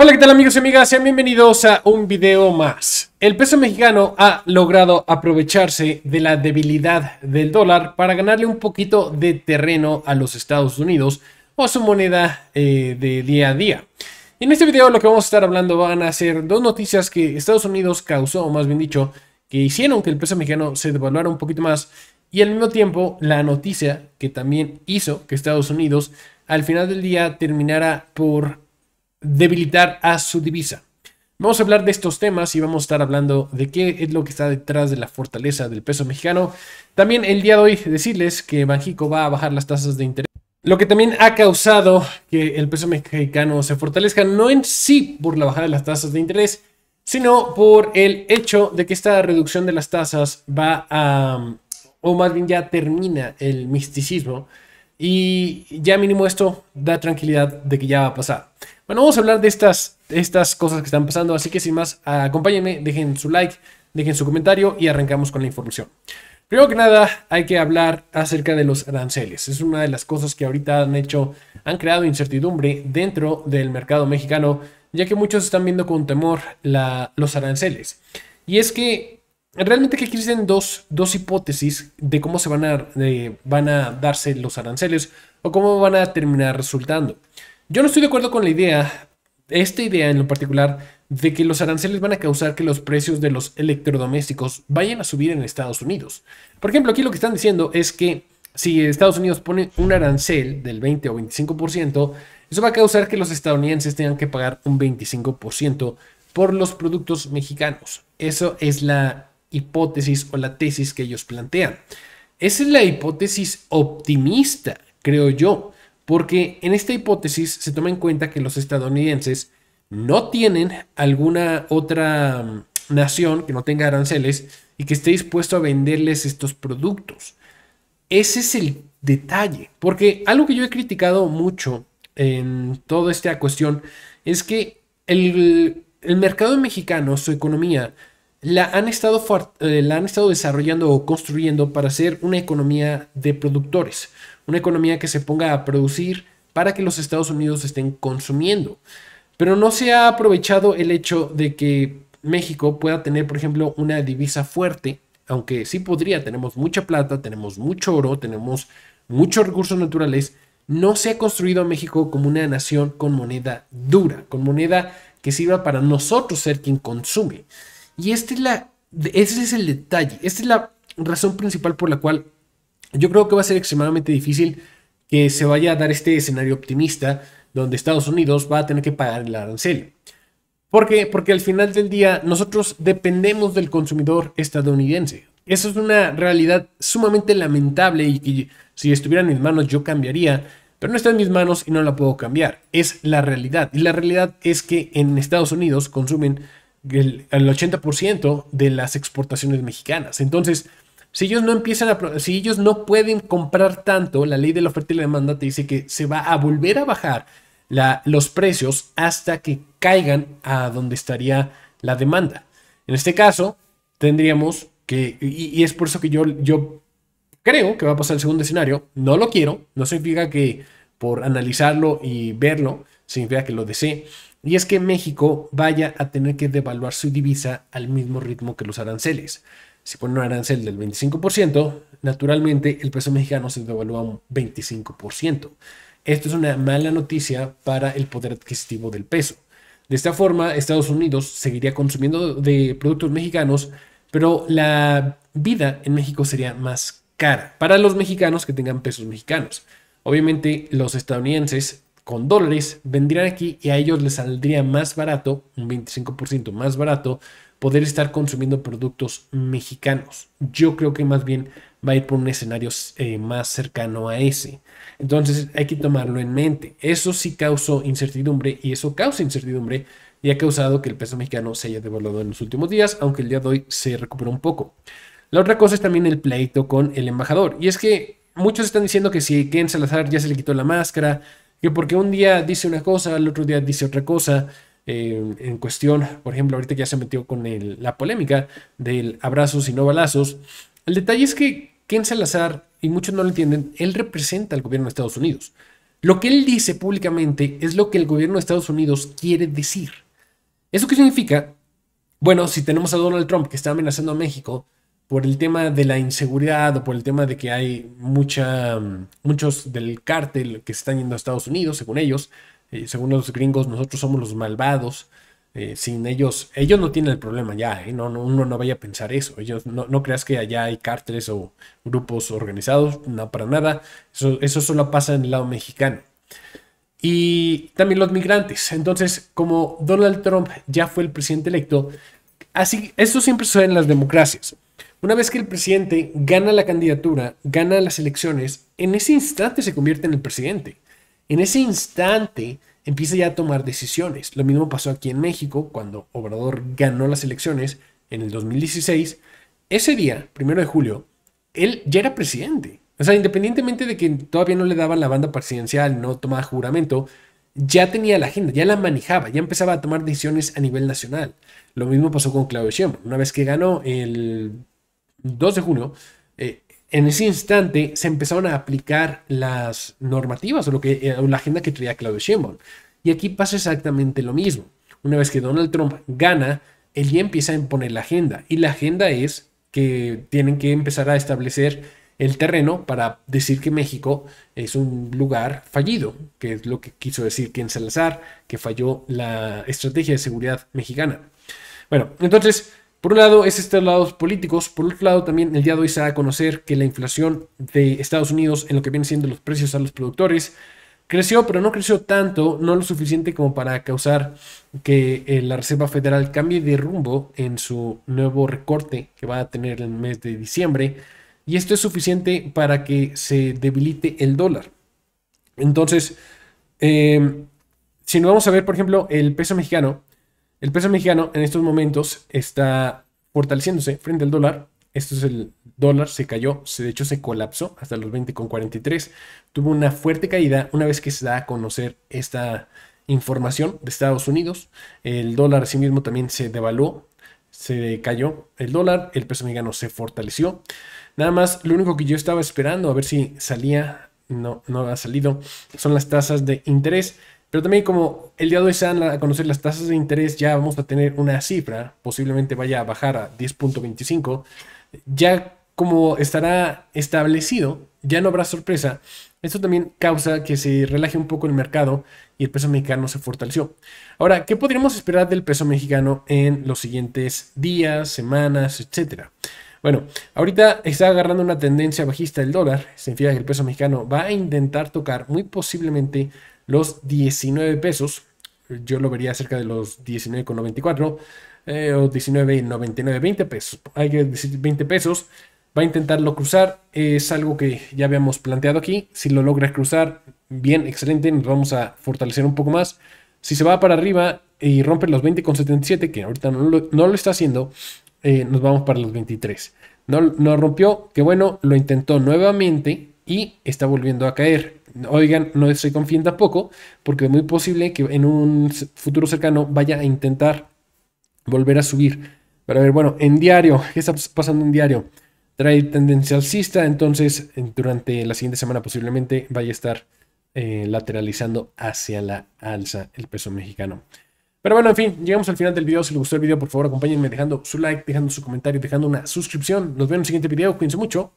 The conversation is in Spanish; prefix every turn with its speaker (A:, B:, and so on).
A: Hola, ¿qué tal amigos y amigas? Sean bienvenidos a un video más. El peso mexicano ha logrado aprovecharse de la debilidad del dólar para ganarle un poquito de terreno a los Estados Unidos o a su moneda eh, de día a día. En este video lo que vamos a estar hablando van a ser dos noticias que Estados Unidos causó, o más bien dicho, que hicieron que el peso mexicano se devaluara un poquito más y al mismo tiempo la noticia que también hizo que Estados Unidos al final del día terminara por debilitar a su divisa. Vamos a hablar de estos temas y vamos a estar hablando de qué es lo que está detrás de la fortaleza del peso mexicano. También el día de hoy decirles que Banjico va a bajar las tasas de interés. Lo que también ha causado que el peso mexicano se fortalezca no en sí por la bajada de las tasas de interés, sino por el hecho de que esta reducción de las tasas va a, o más bien ya termina el misticismo y ya mínimo esto da tranquilidad de que ya va a pasar. Bueno, vamos a hablar de estas, estas cosas que están pasando, así que sin más, acompáñenme, dejen su like, dejen su comentario y arrancamos con la información. Primero que nada, hay que hablar acerca de los aranceles. Es una de las cosas que ahorita han hecho, han creado incertidumbre dentro del mercado mexicano, ya que muchos están viendo con temor la, los aranceles. Y es que realmente aquí existen dos, dos, hipótesis de cómo se van a, van a darse los aranceles o cómo van a terminar resultando. Yo no estoy de acuerdo con la idea, esta idea en lo particular, de que los aranceles van a causar que los precios de los electrodomésticos vayan a subir en Estados Unidos. Por ejemplo, aquí lo que están diciendo es que si Estados Unidos pone un arancel del 20 o 25%, eso va a causar que los estadounidenses tengan que pagar un 25% por los productos mexicanos. Eso es la hipótesis o la tesis que ellos plantean. Esa es la hipótesis optimista, creo yo, porque en esta hipótesis se toma en cuenta que los estadounidenses no tienen alguna otra mm, nación que no tenga aranceles y que esté dispuesto a venderles estos productos. Ese es el detalle, porque algo que yo he criticado mucho en toda esta cuestión es que el, mercado mexicano, su economía, la han, estado, eh, han estado desarrollando o construyendo para ser una economía de productores, una economía que se ponga a producir para que los Estados Unidos estén consumiendo. Pero no se ha aprovechado el hecho de que México pueda tener, por ejemplo, una divisa fuerte, aunque sí podría, tenemos mucha plata, tenemos mucho oro, tenemos muchos recursos naturales, no se ha construido a México como una nación con moneda dura, con moneda que sirva para nosotros ser quien consume. Y este es, la, ese es el detalle, esta es la razón principal por la cual yo creo que va a ser extremadamente difícil que se vaya a dar este escenario optimista donde Estados Unidos va a tener que pagar el arancel. ¿Por qué? Porque al final del día nosotros dependemos del consumidor estadounidense. Eso es una realidad sumamente lamentable y que si estuviera en mis manos yo cambiaría, pero no está en mis manos y no la puedo cambiar. Es la realidad. Y la realidad es que en Estados Unidos consumen el, 80% de las exportaciones mexicanas. Entonces, si ellos no empiezan a, si ellos no pueden comprar tanto, la ley de la oferta y la demanda te dice que se va a volver a bajar los precios hasta que caigan a donde estaría la demanda. En este caso, tendríamos que, y, es por eso que yo, yo creo que va a pasar el segundo escenario, no lo quiero, no significa que por analizarlo y verlo, significa que lo desee, y es que México vaya a tener que devaluar su divisa al mismo ritmo que los aranceles. Si ponen un arancel del 25%, naturalmente el peso mexicano se devalúa un 25%. Esto es una mala noticia para el poder adquisitivo del peso. De esta forma, Estados Unidos seguiría consumiendo de productos mexicanos, pero la vida en México sería más cara para los mexicanos que tengan pesos mexicanos. Obviamente los estadounidenses con dólares, vendrían aquí y a ellos les saldría más barato, un 25% más barato, poder estar consumiendo productos mexicanos. Yo creo que más bien va a ir por un escenario eh, más cercano a ese. Entonces hay que tomarlo en mente. Eso sí causó incertidumbre y eso causa incertidumbre y ha causado que el peso mexicano se haya devaluado en los últimos días, aunque el día de hoy se recuperó un poco. La otra cosa es también el pleito con el embajador. Y es que muchos están diciendo que si Ken Salazar ya se le quitó la máscara, que porque un día dice una cosa, al otro día dice otra cosa. Eh, en cuestión, por ejemplo, ahorita ya se metió con la polémica del abrazos y no balazos, el detalle es que Ken Salazar, y muchos no lo entienden, él representa al gobierno de Estados Unidos. Lo que él dice públicamente es lo que el gobierno de Estados Unidos quiere decir. ¿Eso qué significa? Bueno, si tenemos a Donald Trump que está amenazando a México, por el tema de la inseguridad o por el tema de que hay mucha, muchos del cártel que están yendo a Estados Unidos, según ellos, eh, según los gringos, nosotros somos los malvados. Eh, sin ellos, ellos no tienen el problema ya, eh, no, no, uno no vaya a pensar eso, ellos no, creas que allá hay cárteles o grupos organizados, no para nada, eso, solo pasa en el lado mexicano. Y también los migrantes, entonces como Donald Trump ya fue el presidente electo, así, esto siempre sucede en las democracias, una vez que el presidente gana la candidatura, gana las elecciones, en ese instante se convierte en el presidente. En ese instante empieza ya a tomar decisiones. Lo mismo pasó aquí en México cuando Obrador ganó las elecciones en el 2016. Ese día, primero de julio, él ya era presidente. O sea, independientemente de que todavía no le daban la banda presidencial, no tomaba juramento, ya tenía la agenda, ya la manejaba, ya empezaba a tomar decisiones a nivel nacional. Lo mismo pasó con Claudio Sheinbaum. Una vez que ganó el 2 de junio, eh, en ese instante se empezaron a aplicar las normativas o, lo que, eh, la agenda que traía Claudio Sheinbaum. Y aquí pasa exactamente lo mismo. Una vez que Donald Trump gana, él ya empieza a imponer la agenda. Y la agenda es que tienen que empezar a establecer el terreno para decir que México es un lugar fallido, que es lo que quiso decir Ken Salazar, que falló la estrategia de seguridad mexicana. Bueno, entonces por un lado, es estos lados políticos. Por otro lado, también el día de hoy se da a conocer que la inflación de Estados Unidos en lo que viene siendo los precios a los productores creció, pero no creció tanto, no lo suficiente como para causar que eh, la Reserva Federal cambie de rumbo en su nuevo recorte que va a tener en el mes de diciembre. Y esto es suficiente para que se debilite el dólar. Entonces, eh, si nos vamos a ver, por ejemplo, el peso mexicano, el peso mexicano en estos momentos está fortaleciéndose frente al dólar. Esto es el dólar, se cayó, se, de hecho se colapsó hasta los 20,43. Tuvo una fuerte caída una vez que se da a conocer esta información de Estados Unidos. El dólar sí mismo también se devaluó, se cayó el dólar, el peso mexicano se fortaleció. Nada más, lo único que yo estaba esperando, a ver si salía, no, no ha salido, son las tasas de interés. Pero también como el día de hoy se a conocer las tasas de interés, ya vamos a tener una cifra, posiblemente vaya a bajar a 10.25, ya como estará establecido, ya no habrá sorpresa. Esto también causa que se relaje un poco el mercado y el peso mexicano se fortaleció. Ahora, ¿qué podríamos esperar del peso mexicano en los siguientes días, semanas, etcétera? Bueno, ahorita está agarrando una tendencia bajista del dólar. Significa que el peso mexicano va a intentar tocar muy posiblemente los 19 pesos. Yo lo vería cerca de los 19,94 eh, o 19,99, 20 pesos. Hay que decir 20 pesos. Va a intentarlo cruzar. Es algo que ya habíamos planteado aquí. Si lo logra cruzar, bien, excelente. Nos vamos a fortalecer un poco más. Si se va para arriba y rompe los 20,77, que ahorita no lo, está haciendo, eh, nos vamos para los 23. No, no rompió, que bueno, lo intentó nuevamente y está volviendo a caer. Oigan, no estoy confiando tampoco, porque es muy posible que en un futuro cercano vaya a intentar volver a subir. Para ver, bueno, en diario, ¿qué está pasando en diario? Trae tendencia alcista, entonces durante la siguiente semana posiblemente vaya a estar eh, lateralizando hacia la alza el peso mexicano. Pero bueno, en fin, llegamos al final del video. Si les gustó el video, por favor, acompáñenme dejando su like, dejando su comentario, dejando una suscripción. Nos vemos en el siguiente video. Cuídense mucho.